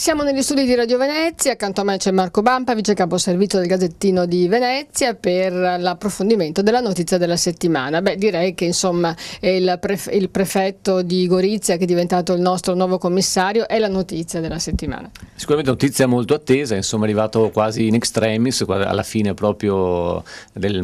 Siamo negli studi di Radio Venezia, accanto a me c'è Marco Bampa, vice capo servizio del Gazzettino di Venezia per l'approfondimento della notizia della settimana. Beh, direi che insomma il, pref il, prefetto di Gorizia che è diventato il nostro nuovo commissario è la notizia della settimana. Sicuramente notizia molto attesa, insomma è arrivato quasi in extremis, alla fine proprio del,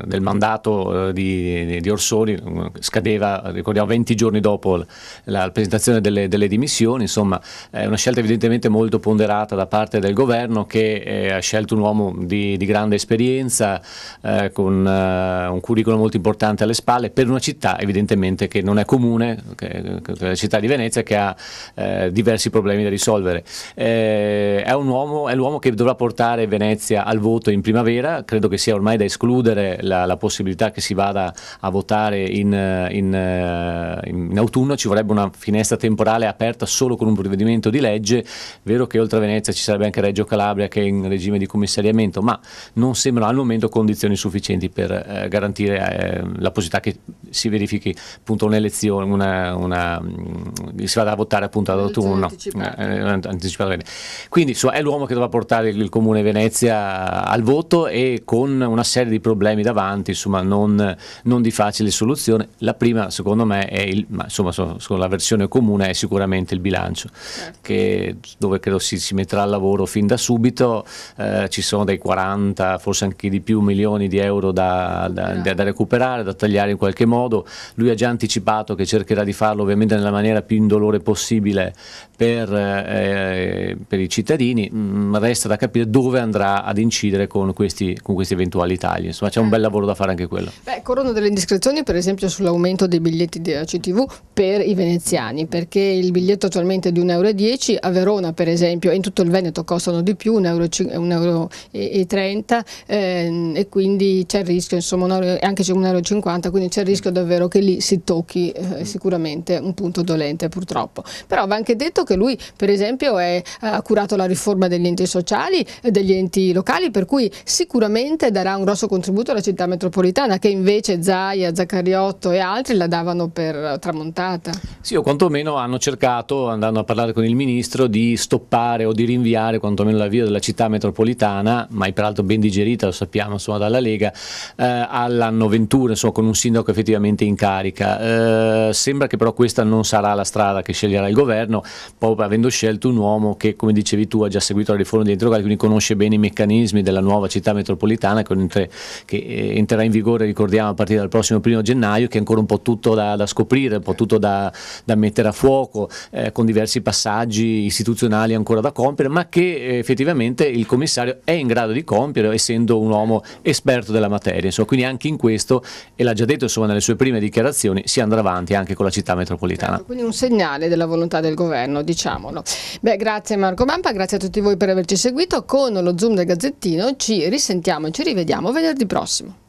eh, del mandato eh, di, di, Orsoni, eh, scadeva, ricordiamo, 20 giorni dopo la presentazione delle, delle dimissioni, insomma è una scelta evidentemente molto ponderata da parte del governo che eh, ha scelto un uomo di, di grande esperienza, eh, con eh, un curriculum molto importante alle spalle, per una città evidentemente che non è comune, che, che la città di Venezia che ha eh, diversi problemi da risolvere. Eh, è l'uomo che dovrà portare Venezia al voto in primavera, credo che sia ormai da escludere la, la possibilità che si vada a votare in, eh, in, in autunno, ci vorrebbe una finestra temporale aperta solo con un provvedimento di legge legge, vero che oltre a Venezia ci sarebbe anche Reggio Calabria che è in regime di commissariamento, ma non sembrano al momento condizioni sufficienti per eh, garantire eh, la possibilità che si verifichi appunto un'elezione, una, una, mm, si vada a votare appunto ad autunno. Anticipata. Eh, eh Quindi insomma, è l'uomo che dovrà portare il Comune Venezia al voto e con una serie di problemi davanti, insomma non, non di facile soluzione. La prima secondo me è il, ma, insomma secondo la versione comune è sicuramente il bilancio, certo. che, dove credo si, si, metterà al lavoro fin da subito, eh, ci sono dei 40, forse anche di più milioni di euro da, da, da, da recuperare, da tagliare in qualche modo modo, lui ha già anticipato che cercherà di farlo ovviamente nella maniera più indolore possibile per, eh, per i cittadini, mm, resta da capire dove andrà ad incidere con questi, con questi eventuali tagli, insomma c'è un bel lavoro da fare anche quello. Beh, corrono delle indiscrezioni per esempio sull'aumento dei biglietti della CTV per i veneziani, perché il biglietto attualmente è di 1,10 euro, a Verona per esempio e in tutto il Veneto costano di più, 1,30 euro, 1 euro e, 30, ehm, e quindi c'è il rischio, insomma, euro, anche 1,50 euro, quindi c'è il rischio momento davvero che lì si tocchi eh, mm. sicuramente un punto dolente purtroppo. Però va anche detto che lui per esempio eh, ha curato la riforma degli enti sociali e degli enti locali per cui sicuramente darà un grosso contributo alla città metropolitana che invece Zaia, Zaccariotto e altri la davano per tramontata. Sì o quantomeno hanno cercato andando a parlare con il ministro di stoppare o di rinviare quantomeno l'avvio della città metropolitana, mai peraltro ben digerita lo sappiamo insomma, dalla Lega, eh, all'anno 21 insomma, con un sindaco effettivamente ovviamente in carica. Eh, sembra che però questa non sarà la strada che sceglierà il governo, proprio avendo scelto un uomo che, come dicevi tu, ha già seguito la riforma dei enti quindi conosce bene i meccanismi della nuova città metropolitana che, che eh, entrerà in vigore, ricordiamo, a partire dal prossimo primo gennaio, che è ancora un po' tutto da, da scoprire, un po' tutto da, da mettere a fuoco, eh, con diversi passaggi istituzionali ancora da compiere, ma che eh, effettivamente il commissario è in grado di compiere, essendo un uomo esperto della materia. Insomma, quindi anche in questo, e l'ha già detto insomma, nelle sue sue prime dichiarazioni si andrà avanti anche con la città metropolitana. Certo, quindi un segnale della volontà del governo, diciamolo. Beh, grazie Marco Bampa, grazie a tutti voi per averci seguito. Con lo Zoom del Gazzettino ci risentiamo e ci rivediamo venerdì prossimo.